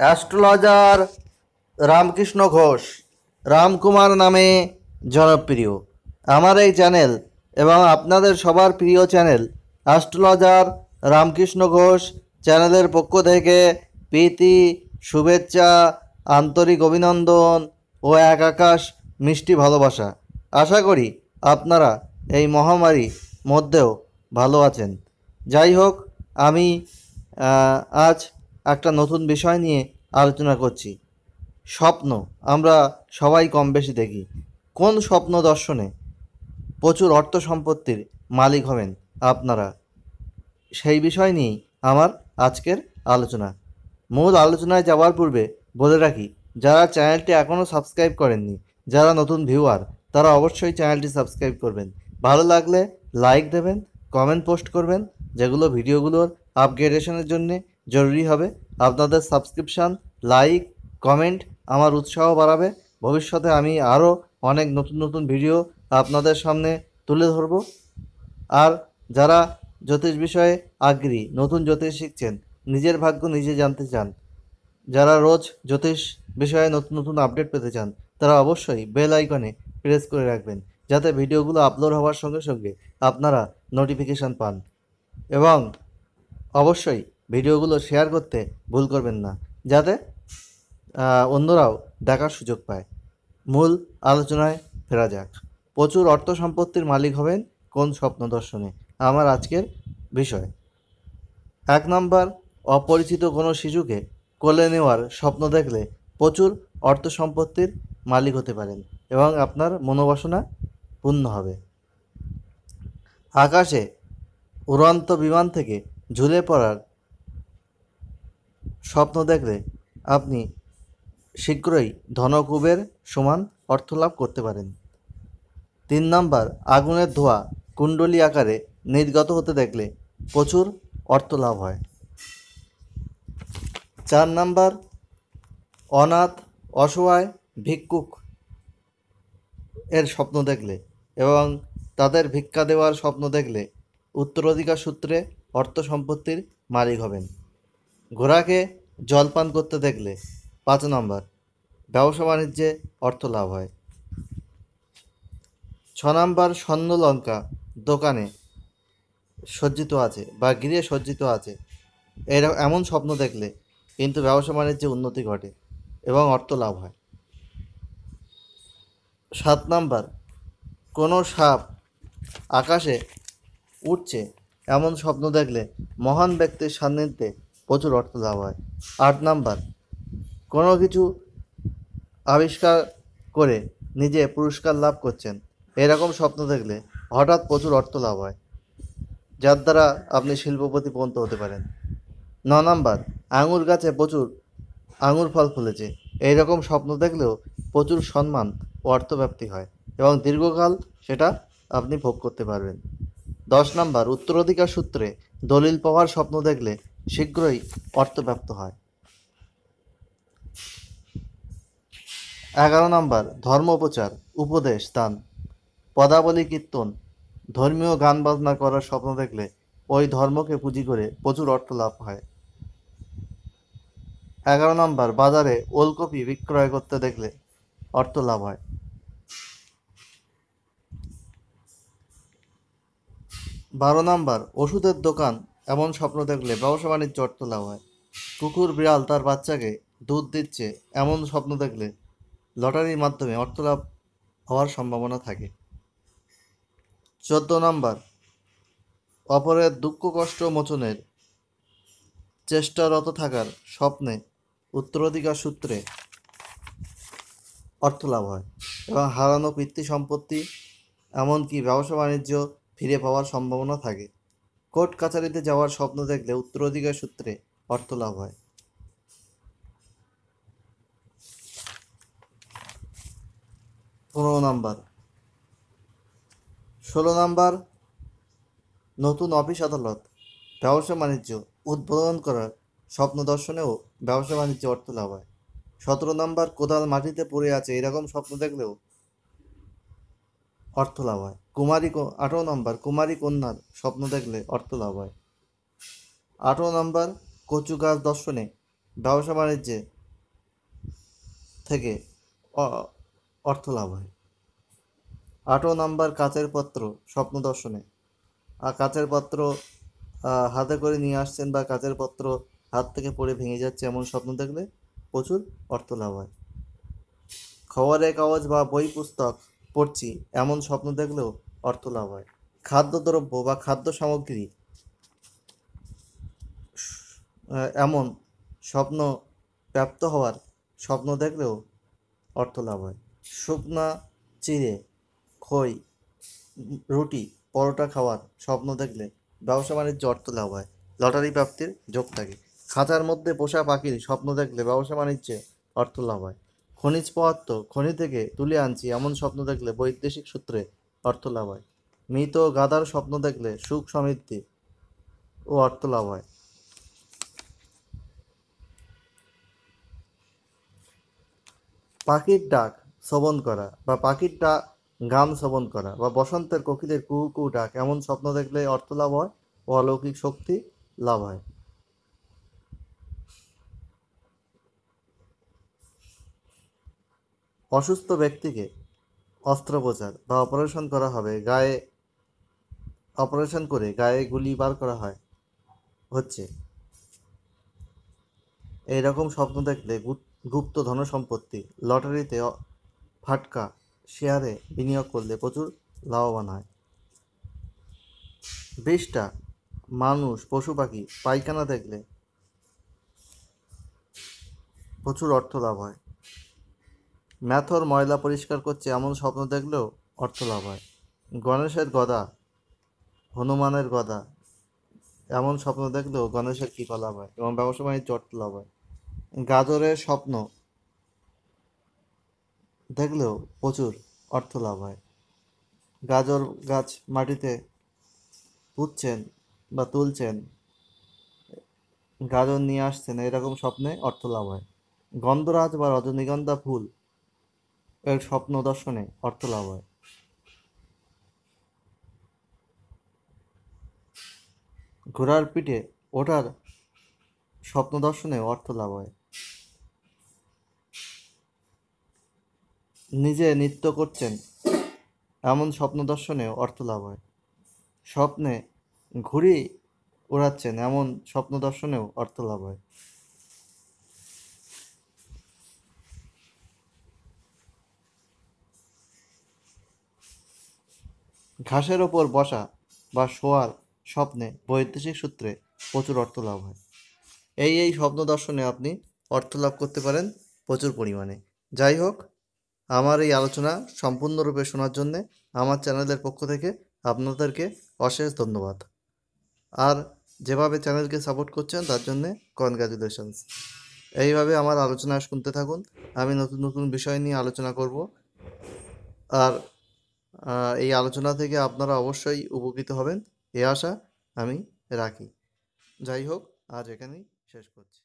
astrologer Ramakrishna Ghosh Ramkumar নামে জনপ্রিয় আমার এই চ্যানেল এবং আপনাদের সবার প্রিয় চ্যানেল অ্যাস্ট্রোলজার রামকৃষ্ণ ঘোষ চ্যানেলের পক্ষ থেকে প্রীতি শুভেচ্ছা আন্তরিক অভিনন্দন ও এক আকাশ মিষ্টি ভালোবাসা আশা করি আপনারা এই মহামারী মধ্যেও ভালো আছেন যাই হোক আমি আজ একটা নতুন বিষয় নিয়ে আলোচনা করছি স্বপ্ন আমরা সবাই কম বেশি দেখি কোন স্বপ্ন দর্শনে প্রচুর অর্থ সম্পত্তির মালিক হবেন আপনারা সেই বিষয় নিয়েই আমার আজকের আলোচনা মূল আলোচনায় যাওয়ার পূর্বে বলে রাখি যারা চ্যানেলটি এখনও সাবস্ক্রাইব করেননি যারা নতুন ভিউয়ার তারা অবশ্যই চ্যানেলটি সাবস্ক্রাইব করবেন ভালো লাগলে লাইক দেবেন কমেন্ট পোস্ট করবেন যেগুলো ভিডিওগুলোর আপগ্রেডেশনের জন্যে জরুরি হবে আপনাদের সাবস্ক্রিপশান লাইক কমেন্ট আমার উৎসাহ বাড়াবে ভবিষ্যতে আমি আরও অনেক নতুন নতুন ভিডিও আপনাদের সামনে তুলে ধরব আর যারা জ্যোতিষ বিষয়ে আগ্রী নতুন জ্যোতিষ শিখছেন নিজের ভাগ্য নিজে জানতে চান যারা রোজ জ্যোতিষ বিষয়ে নতুন নতুন আপডেট পেতে চান তারা অবশ্যই বেল আইকনে প্রেস করে রাখবেন যাতে ভিডিওগুলো আপলোড হওয়ার সঙ্গে সঙ্গে আপনারা নোটিফিকেশান পান এবং অবশ্যই ভিডিওগুলো শেয়ার করতে ভুল করবেন না যাতে অন্যরাও দেখার সুযোগ পায় মূল আলোচনায় ফেরা যাক প্রচুর অর্থ সম্পত্তির মালিক হবেন কোন স্বপ্ন দর্শনে আমার আজকের বিষয় এক নম্বর অপরিচিত কোনো শিশুকে কোলে নেওয়ার স্বপ্ন দেখলে প্রচুর অর্থ সম্পত্তির মালিক হতে পারেন এবং আপনার মনোবাসনা পূর্ণ হবে আকাশে উড়ন্ত বিমান থেকে ঝুলে পড়ার স্বপ্ন দেখলে আপনি শীঘ্রই ধনকুবের সমান অর্থ লাভ করতে পারেন তিন নাম্বার আগুনের ধোয়া কুণ্ডলী আকারে নির্গত হতে দেখলে প্রচুর অর্থ লাভ হয় চার নাম্বার অনাথ অসহায় ভিক্ষুক এর স্বপ্ন দেখলে এবং তাদের ভিক্ষা দেওয়ার স্বপ্ন দেখলে উত্তরাধিকার সূত্রে অর্থ সম্পত্তির মালিক হবেন ঘোড়াকে জল পান করতে দেখলে পাঁচ নম্বর ব্যবসা বাণিজ্যে অর্থ লাভ হয় ছ নম্বর স্বর্ণ লঙ্কা দোকানে সজ্জিত আছে বা গিরে সজ্জিত আছে এরা এমন স্বপ্ন দেখলে কিন্তু ব্যবসা বাণিজ্যে উন্নতি ঘটে এবং অর্থ লাভ হয় সাত নাম্বার কোনো সাপ আকাশে উঠছে এমন স্বপ্ন দেখলে মহান ব্যক্তির সান্নিধ্যে প্রচুর অর্থ লাভ হয় আট নাম্বার কোনো কিছু আবিষ্কার করে নিজে পুরস্কার লাভ করছেন এরকম স্বপ্ন দেখলে হঠাৎ প্রচুর অর্থ লাভ হয় যার দ্বারা আপনি শিল্পপতি পর্যন্ত হতে পারেন ন নাম্বার আঙুর গাছে প্রচুর আঙুর ফল ফুলেছে এইরকম স্বপ্ন দেখলেও প্রচুর সম্মান ও অর্থব্যাপ্তি হয় এবং দীর্ঘকাল সেটা আপনি ভোগ করতে পারবেন দশ নাম্বার উত্তরাধিকার সূত্রে দলিল পাওয়ার স্বপ্ন দেখলে শীঘ্রই অর্থব্যপ্ত হয় এগারো নম্বর ধর্মোপচার উপদেশ দান পদাবলী কীর্তন ধর্মীয় গান বাজনা করার স্বপ্ন দেখলে ওই ধর্মকে পুঁজি করে প্রচুর অর্থ লাভ হয় এগারো নম্বর বাজারে ওলকপি বিক্রয় করতে দেখলে অর্থ লাভ হয় বারো নম্বর ওষুধের দোকান এমন স্বপ্ন দেখলে ব্যবসা বাণিজ্য লাভ হয় কুকুর বিড়াল তার বাচ্চাকে দুধ দিচ্ছে এমন স্বপ্ন দেখলে লটারির মাধ্যমে অর্থলাভ হওয়ার সম্ভাবনা থাকে চোদ্দ নম্বর অপরের দুঃখ কষ্ট মোচনের চেষ্টারত থাকার স্বপ্নে উত্তরাধিকার সূত্রে অর্থলাভ হয় এবং হারানো পিতৃ সম্পত্তি এমনকি ব্যবসা বাণিজ্য ফিরে পাওয়ার সম্ভাবনা থাকে কোর্ট কাছারিতে যাওয়ার স্বপ্ন দেখলে উত্তরাধিকার সূত্রে অর্থ লাভ হয় পনেরো নাম্বার ষোলো নাম্বার নতুন অফিস আদালত ব্যবসা বাণিজ্য উদ্বোধন করার স্বপ্ন দর্শনেও ব্যবসা বাণিজ্য অর্থ লাভ হয় সতেরো নাম্বার কোদাল মাটিতে পড়ে আছে এরকম স্বপ্ন দেখলেও অর্থ লাভ হয় কুমারী আঠারো নম্বর কুমারী কন্যার স্বপ্ন দেখলে অর্থ লাভ হয় আঠারো নম্বর কচু গাছ দর্শনে ব্যবসা বাণিজ্যে থেকে অর্থ লাভ হয় আঠারো নম্বর কাচের পত্র স্বপ্ন দর্শনে আর কাচের পত্র হাতে করে নিয়ে আসছেন বা কাচের পত্র হাত থেকে পড়ে ভেঙে যাচ্ছে এমন স্বপ্ন দেখলে প্রচুর অর্থ লাভ হয় খবরের কাগজ বা বই পুস্তক পড়ছি এমন স্বপ্ন দেখলেও অর্থ লাভ হয় খাদ্যদ্রব্য বা খাদ্য সামগ্রী এমন স্বপ্ন প্রাপ্ত হওয়ার স্বপ্ন দেখলেও অর্থ লাভ হয় শুকনা চিড়ে খই রুটি পরোটা খাওয়ার স্বপ্ন দেখলে ব্যবসা বাণিজ্য অর্থ লাভ হয় লটারি প্রাপ্তির যোগ থাকে খাঁচার মধ্যে পোষা পাখির স্বপ্ন দেখলে ব্যবসা বাণিজ্যে অর্থ লাভ হয় খনিজ পদার্থ খনি থেকে তুলে আনছি এমন স্বপ্ন দেখলে বৈদেশিক সূত্রে অর্থ লাভ হয় মৃত গাদার স্বপ্ন দেখলে সুখ সমৃদ্ধি ও অর্থ লাভ হয় পাখির ডাক শ্রবণ করা বা পাখির ডাক গান শ্রবণ করা বা বসন্তের কোকিলের কু কু ডাক এমন স্বপ্ন দেখলে অর্থ লাভ হয় ও অলৌকিক শক্তি লাভ হয় অসুস্থ ব্যক্তিকে অস্ত্রোপচার বা অপারেশন করা হবে গায়ে অপারেশন করে গায়ে গুলি বার করা হয় হচ্ছে এইরকম স্বপ্ন দেখলে গুপ্ত ধন সম্পত্তি লটারিতে ফাটকা শেয়ারে বিনিয়োগ করলে প্রচুর লাভবান হয় বেশটা মানুষ পশু পাখি পায়খানা দেখলে প্রচুর অর্থ লাভ হয় ম্যাথর ময়লা পরিষ্কার করছে এমন স্বপ্ন দেখলেও অর্থ লাভ হয় গণেশের গদা হনুমানের গদা এমন স্বপ্ন দেখলেও গণেশের কৃপা লাভ হয় এবং ব্যবসা বাণিজ্য অর্থ লাভ হয় গাজরের স্বপ্ন দেখলেও প্রচুর অর্থ লাভ হয় গাজর গাছ মাটিতে পুঁতছেন বা তুলছেন গাজর নিয়ে আসছেন এরকম স্বপ্নে অর্থ লাভ হয় গন্ধরাজ বা রজনীগন্ধা ফুল এর স্বপ্ন দর্শনে অর্থ লাভ হয় ঘোড়ার পিঠে ওঠার স্বপ্ন দর্শনে অর্থ লাভ হয় নিজে নৃত্য করছেন এমন স্বপ্ন দর্শনে অর্থ লাভ হয় স্বপ্নে ঘুরি ওড়াচ্ছেন এমন স্বপ্ন দর্শনেও অর্থ লাভ হয় ঘাসের ওপর বসা বা শোয়ার স্বপ্নে বৈদেশিক সূত্রে প্রচুর অর্থ লাভ হয় এই এই স্বপ্ন দর্শনে আপনি অর্থ লাভ করতে পারেন প্রচুর পরিমাণে যাই হোক আমার এই আলোচনা সম্পূর্ণরূপে শোনার জন্যে আমার চ্যানেলের পক্ষ থেকে আপনাদেরকে অশেষ ধন্যবাদ আর যেভাবে চ্যানেলকে সাপোর্ট করছেন তার জন্য কনগ্রাচুলেশনস এইভাবে আমার আলোচনা শুনতে থাকুন আমি নতুন নতুন বিষয় নিয়ে আলোচনা করব আর এই আলোচনা থেকে আপনারা অবশ্যই উপকৃত হবেন এ আশা আমি রাখি যাই হোক আজ এখানেই শেষ করছি